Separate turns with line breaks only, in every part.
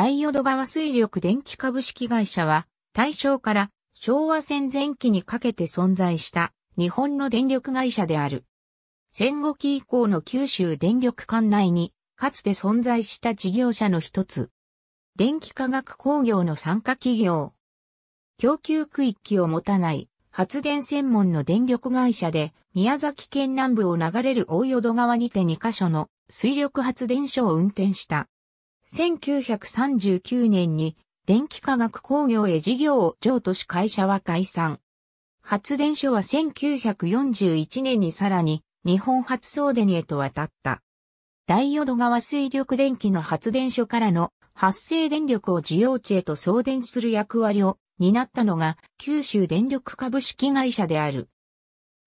大淀川水力電気株式会社は、大正から昭和戦前期にかけて存在した日本の電力会社である。戦後期以降の九州電力管内に、かつて存在した事業者の一つ。電気化学工業の参加企業。供給区域を持たない発電専門の電力会社で、宮崎県南部を流れる大淀川にて2カ所の水力発電所を運転した。1939年に電気化学工業へ事業を譲渡し会社は解散。発電所は1941年にさらに日本発送電へと渡った。大淀川水力電気の発電所からの発生電力を需要地へと送電する役割を担ったのが九州電力株式会社である。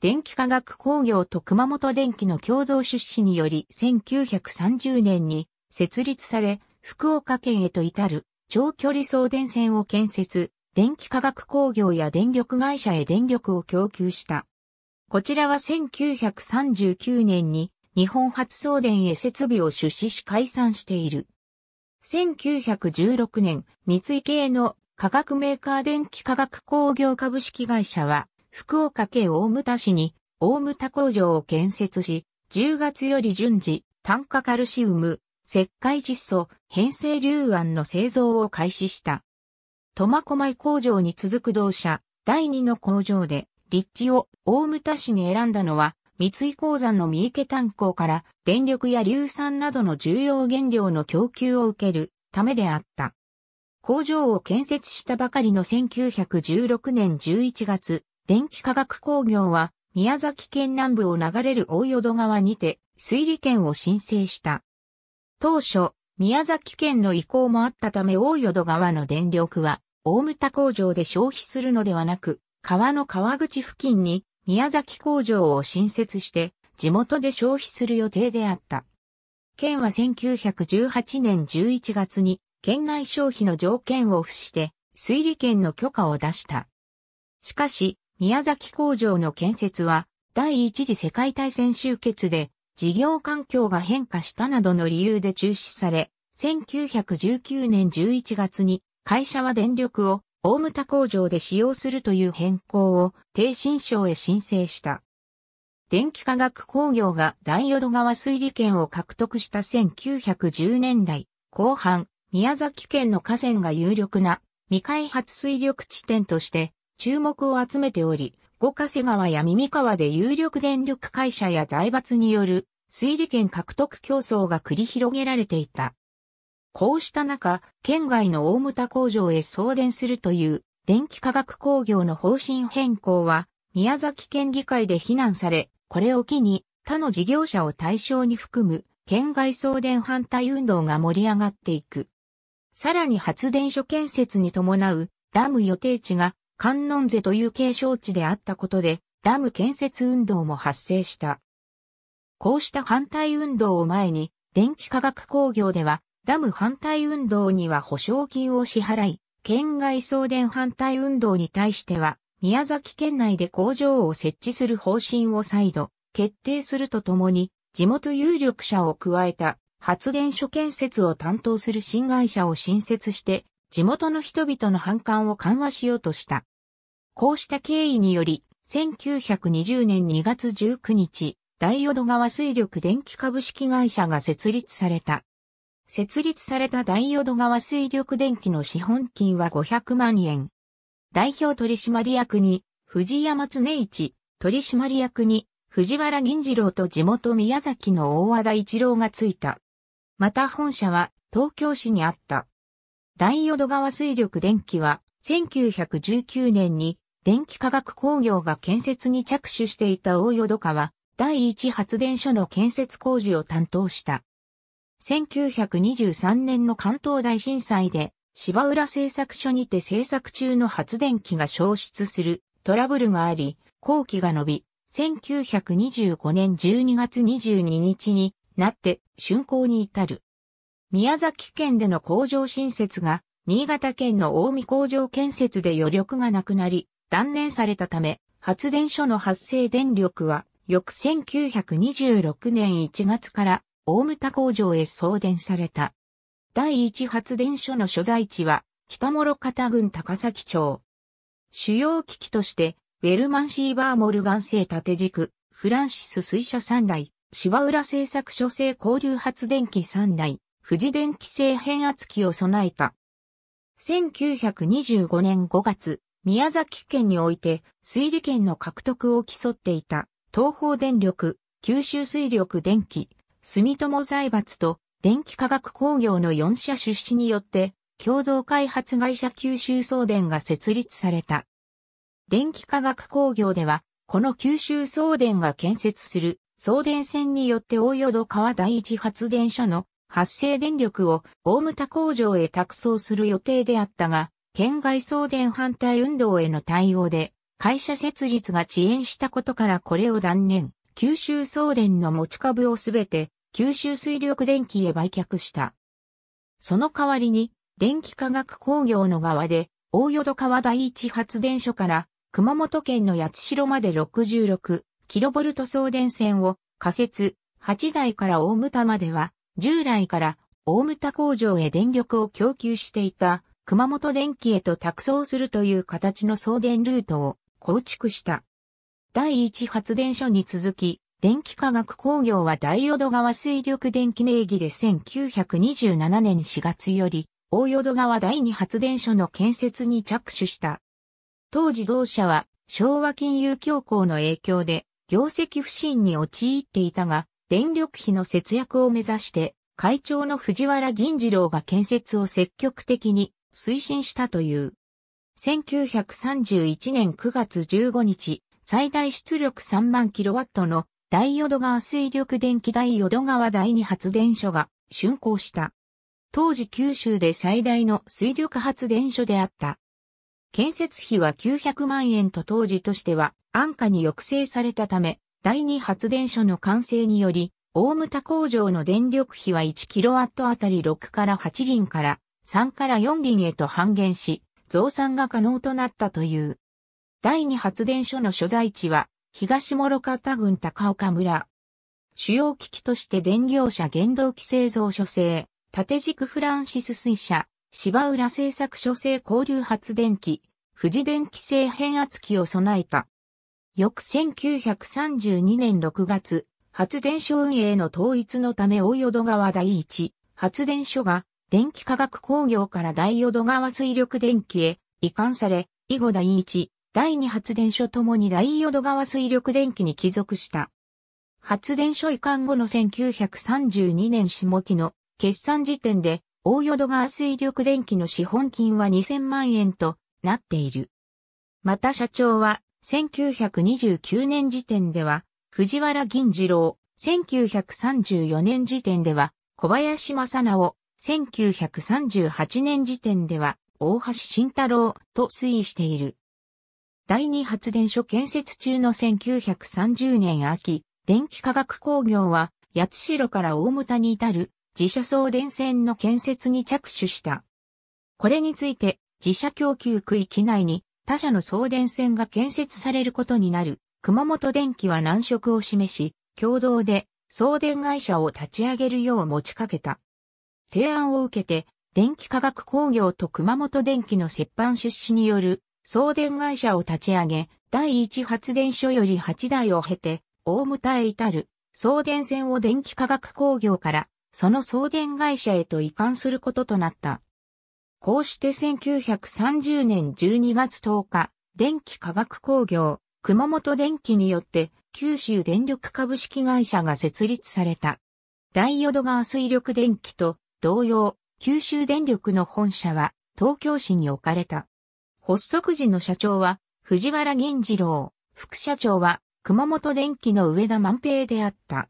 電気化学工業と熊本電気の共同出資により1930年に設立され福岡県へと至る長距離送電線を建設、電気化学工業や電力会社へ電力を供給した。こちらは1939年に日本初送電へ設備を出資し解散している。1916年、三井系の化学メーカー電気化学工業株式会社は、福岡県大牟田市に大牟田工場を建設し、10月より順次、炭化カルシウム、石灰窒素、編成硫胺の製造を開始した。苫小牧工場に続く同社、第2の工場で、立地を大牟田市に選んだのは、三井鉱山の三池炭鉱から電力や硫酸などの重要原料の供給を受けるためであった。工場を建設したばかりの1916年11月、電気化学工業は宮崎県南部を流れる大淀川にて推理権を申請した。当初、宮崎県の意向もあったため大淀川の電力は、大牟田工場で消費するのではなく、川の川口付近に宮崎工場を新設して、地元で消費する予定であった。県は1918年11月に、県内消費の条件を付して、水利権の許可を出した。しかし、宮崎工場の建設は、第一次世界大戦終結で、事業環境が変化したなどの理由で中止され、1919年11月に会社は電力を大牟田工場で使用するという変更を低新省へ申請した。電気化学工業が大淀川水利権を獲得した1910年代後半、宮崎県の河川が有力な未開発水力地点として注目を集めており、五ヶ瀬川や耳川で有力電力会社や財閥による推理権獲得競争が繰り広げられていた。こうした中、県外の大牟田工場へ送電するという電気化学工業の方針変更は、宮崎県議会で非難され、これを機に他の事業者を対象に含む県外送電反対運動が盛り上がっていく。さらに発電所建設に伴うダム予定地が観音瀬という継承地であったことで、ダム建設運動も発生した。こうした反対運動を前に、電気化学工業では、ダム反対運動には保証金を支払い、県外送電反対運動に対しては、宮崎県内で工場を設置する方針を再度、決定するとともに、地元有力者を加えた発電所建設を担当する新会社を新設して、地元の人々の反感を緩和しようとした。こうした経緯により、1920年2月19日、大淀川水力電気株式会社が設立された。設立された大淀川水力電気の資本金は500万円。代表取締役に、藤山常一、取締役に、藤原銀次郎と地元宮崎の大和田一郎がついた。また本社は東京市にあった。大淀ド川水力電気は、1919年に電気化学工業が建設に着手していた大淀川第一発電所の建設工事を担当した。1923年の関東大震災で芝浦製作所にて製作中の発電機が消失するトラブルがあり、工期が伸び、1925年12月22日になって竣工に至る。宮崎県での工場新設が、新潟県の大見工場建設で余力がなくなり、断念されたため、発電所の発生電力は、翌1926年1月から大牟田工場へ送電された。第一発電所の所在地は北諸方郡高崎町。主要機器として、ウェルマンシーバーモルガン製縦軸、フランシス水車3台、芝浦製作所製交流発電機3台、富士電気製変圧器を備えた。1925年5月、宮崎県において水利権の獲得を競っていた東方電力、九州水力電気、住友財閥と電気化学工業の4社出資によって共同開発会社九州送電が設立された。電気化学工業では、この九州送電が建設する送電線によって大淀川第一発電所の発生電力を大牟田工場へ託送する予定であったが、県外送電反対運動への対応で、会社設立が遅延したことからこれを断念、九州送電の持ち株をすべて九州水力電機へ売却した。その代わりに、電気化学工業の側で、大淀川第一発電所から熊本県の八代まで 66kV 送電線を仮設8台から大牟田までは従来から大牟田工場へ電力を供給していた熊本電機へと託送するという形の送電ルートを構築した。第一発電所に続き、電気化学工業は大淀川水力電気名義で1927年4月より、大淀川第二発電所の建設に着手した。当時同社は昭和金融恐慌の影響で業績不振に陥っていたが、電力費の節約を目指して、会長の藤原銀次郎が建設を積極的に推進したという。1931年9月15日、最大出力3万キロワットの大淀川水力電気大淀川第二発電所が竣工した。当時九州で最大の水力発電所であった。建設費は900万円と当時としては安価に抑制されたため、第2発電所の完成により、大牟田工場の電力費は 1kW あたり6から8輪から3から4輪へと半減し、増産が可能となったという。第2発電所の所在地は、東諸方郡高岡村。主要機器として電業者原動機製造所製、縦軸フランシス水車、芝浦製作所製交流発電機、富士電気製変圧器を備えた。翌1932年6月、発電所運営の統一のため大淀川第一発電所が電気化学工業から大淀川水力電気へ移管され、以後第一、第二発電所ともに大淀川水力電気に帰属した。発電所移管後の1932年下期の決算時点で大淀川水力電気の資本金は2000万円となっている。また社長は1929年時点では、藤原銀次郎、1934年時点では、小林正直、1938年時点では、大橋慎太郎と推移している。第二発電所建設中の1930年秋、電気化学工業は、八代から大牟田に至る自社送電線の建設に着手した。これについて、自社供給区域内に他社の送電線が建設されることになる、熊本電機は難色を示し、共同で送電会社を立ち上げるよう持ちかけた。提案を受けて、電気化学工業と熊本電機の折半出資による送電会社を立ち上げ、第一発電所より8台を経て、大牟田へ至る送電線を電気化学工業からその送電会社へと移管することとなった。こうして1930年12月10日、電気化学工業、熊本電機によって九州電力株式会社が設立された。大淀川水力電機と同様、九州電力の本社は東京市に置かれた。発足時の社長は藤原銀次郎、副社長は熊本電機の上田万平であった。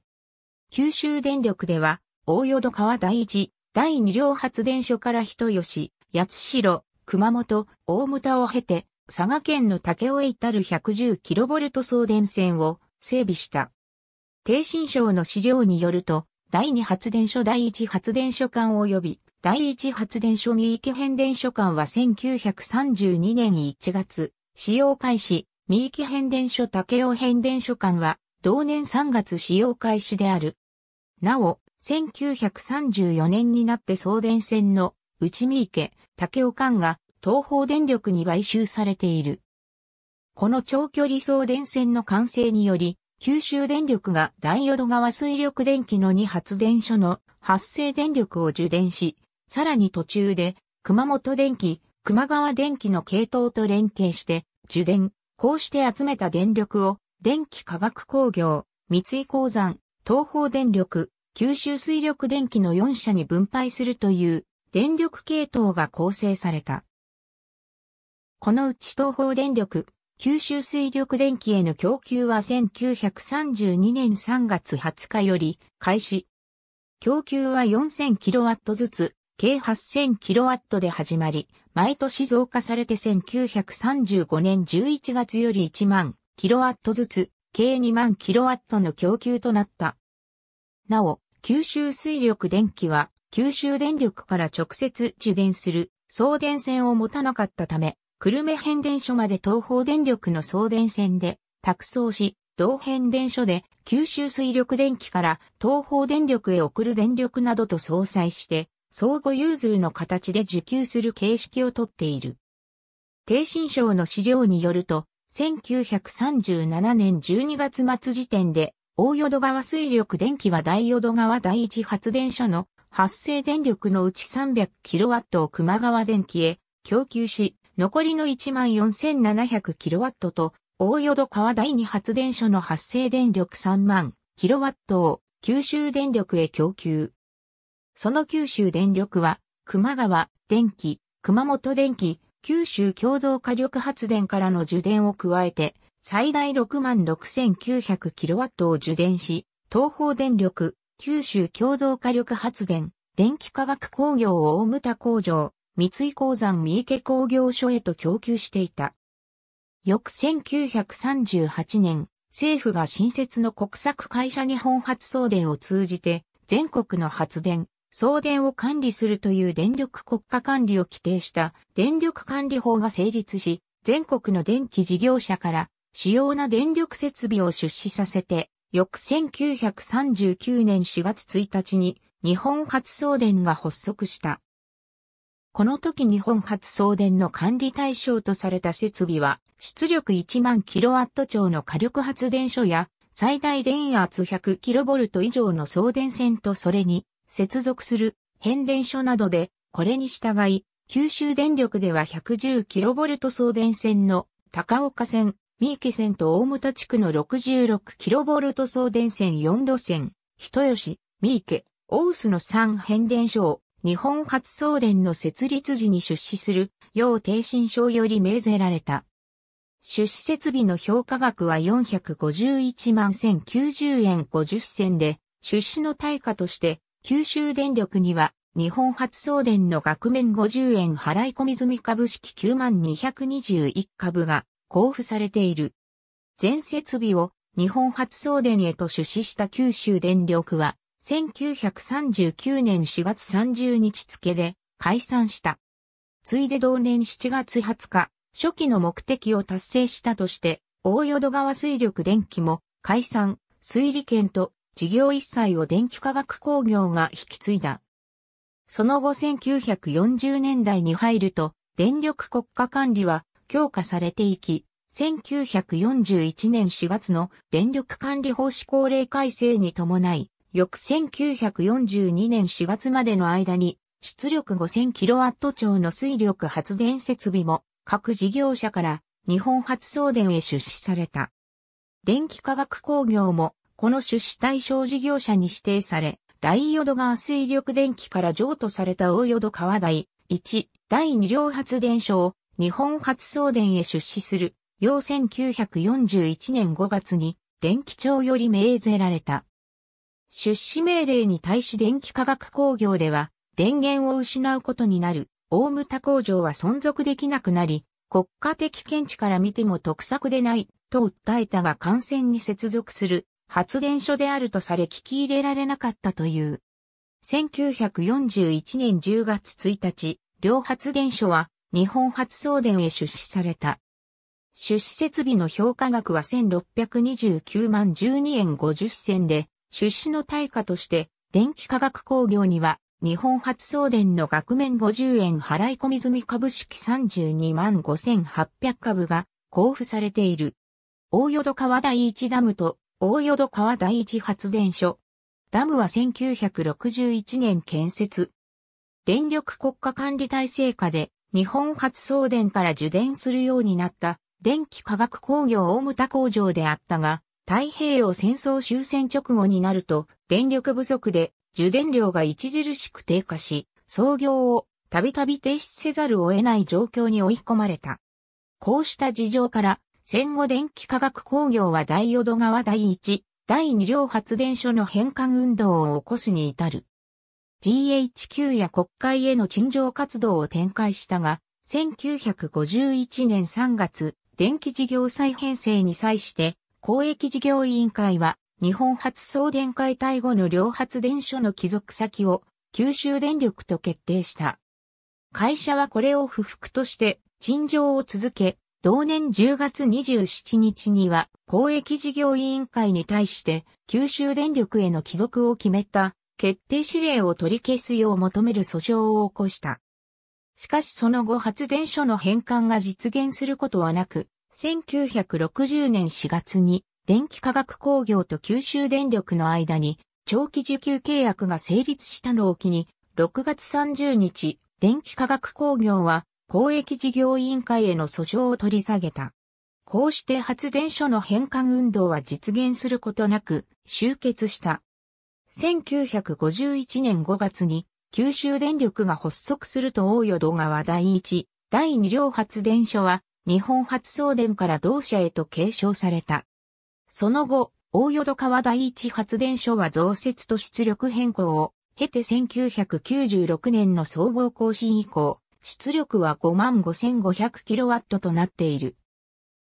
九州電力では、大淀川第一、第二両発電所から人吉、八代、熊本、大牟田を経て、佐賀県の竹尾へ至る 110kV 送電線を整備した。低新省の資料によると、第二発電所第一発電所間及び、第一発電所三池変電所間は1932年1月、使用開始、三池変電所竹尾変電所間は、同年3月使用開始である。なお、1934年になって送電線の内見池、竹尾間が東方電力に買収されている。この長距離送電線の完成により、九州電力が大淀川水力電気の2発電所の発生電力を受電し、さらに途中で熊本電気、熊川電気の系統と連携して受電、こうして集めた電力を電気化学工業、三井鉱山、東方電力、九州水力電気の4社に分配するという電力系統が構成された。このうち東方電力、九州水力電気への供給は1932年3月20日より開始。供給は 4000kW ずつ、計 8000kW で始まり、毎年増加されて1935年11月より1万 kW ずつ、計2万 kW の供給となった。なお、九州水力電気は九州電力から直接受電する送電線を持たなかったため、久留米変電所まで東方電力の送電線で託送し、同変電所で九州水力電気から東方電力へ送る電力などと相殺して、相互融通の形で受給する形式をとっている。低新省の資料によると、1937年12月末時点で、大淀川水力電気は大淀川第一発電所の発生電力のうち 300kW を熊川電機へ供給し、残りの 14700kW と、大淀川第二発電所の発生電力3万 kW を九州電力へ供給。その九州電力は、熊川電機、熊本電機、九州共同火力発電からの受電を加えて、最大6万 6900kW を受電し、東方電力、九州共同火力発電、電気化学工業を大牟田工場、三井鉱山三池工業所へと供給していた。翌1938年、政府が新設の国策会社日本発送電を通じて、全国の発電、送電を管理するという電力国家管理を規定した電力管理法が成立し、全国の電気事業者から主要な電力設備を出資させて翌1939年4月1日に日本初送電が発足した。この時日本初送電の管理対象とされた設備は出力1万キロワット超の火力発電所や最大電圧1 0 0ルト以上の送電線とそれに接続する変電所などでこれに従い九州電力では1 1 0ルト送電線の高岡線、三池線と大牟田地区の 66kV 送電線4路線、人吉、三池、大須の3変電所を日本初送電の設立時に出資する、要定新証より命ぜられた。出資設備の評価額は451万1090円50銭で、出資の対価として、九州電力には、日本初送電の額面50円払い込み済み株式9万221株が交付されている。全設備を日本初送電へと出資した九州電力は、1939年4月30日付で解散した。ついで同年7月20日、初期の目的を達成したとして、大淀川水力電気も解散、水利権と事業一切を電気化学工業が引き継いだ。その後1940年代に入ると、電力国家管理は強化されていき、1941年4月の電力管理法施行令改正に伴い、翌1942年4月までの間に、出力 5000kW 超の水力発電設備も各事業者から日本発送電へ出資された。電気化学工業もこの出資対象事業者に指定され、大淀川水力電気から譲渡された大淀川台1、第2両発電所を日本初送電へ出資する、要1941年5月に、電気庁より命ぜられた。出資命令に対し電気化学工業では、電源を失うことになる、大牟田工場は存続できなくなり、国家的見地から見ても得策でない、と訴えたが感染に接続する発電所であるとされ聞き入れられなかったという。1941年10月1日、両発電所は日本発送電へ出資された。出資設備の評価額は1629万12円50銭で、出資の対価として、電気化学工業には、日本発送電の額面50円払い込み済み株式32万5800株が交付されている。大淀川第一ダムと大淀川第一発電所。ダムは1961年建設。電力国家管理体制下で日本発送電から受電するようになった電気化学工業大牟田工場であったが、太平洋戦争終戦直後になると電力不足で受電量が著しく低下し、操業をたびたび停止せざるを得ない状況に追い込まれた。こうした事情から、戦後電気化学工業は大淀川第一、第二両発電所の返還運動を起こすに至る。GHQ や国会への陳情活動を展開したが、1951年3月、電気事業再編成に際して、公益事業委員会は、日本発送電解体後の両発電所の帰属先を、九州電力と決定した。会社はこれを不服として、陳情を続け、同年10月27日には、公益事業委員会に対して、九州電力への帰属を決めた決定指令を取り消すよう求める訴訟を起こした。しかしその後発電所の返還が実現することはなく、1960年4月に電気化学工業と九州電力の間に長期受給契約が成立したのを機に、6月30日、電気化学工業は公益事業委員会への訴訟を取り下げた。こうして発電所の返還運動は実現することなく終結した。1951年5月に九州電力が発足すると大淀川第一、第二両発電所は日本発送電から同社へと継承された。その後、大淀川第一発電所は増設と出力変更を経て1996年の総合更新以降、出力は 55,500kW となっている。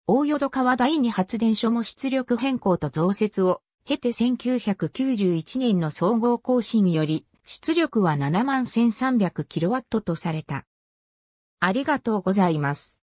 大淀川第二発電所も出力変更と増設を経て1991年の総合更新より、出力は 71,300kW とされた。ありがとうございます。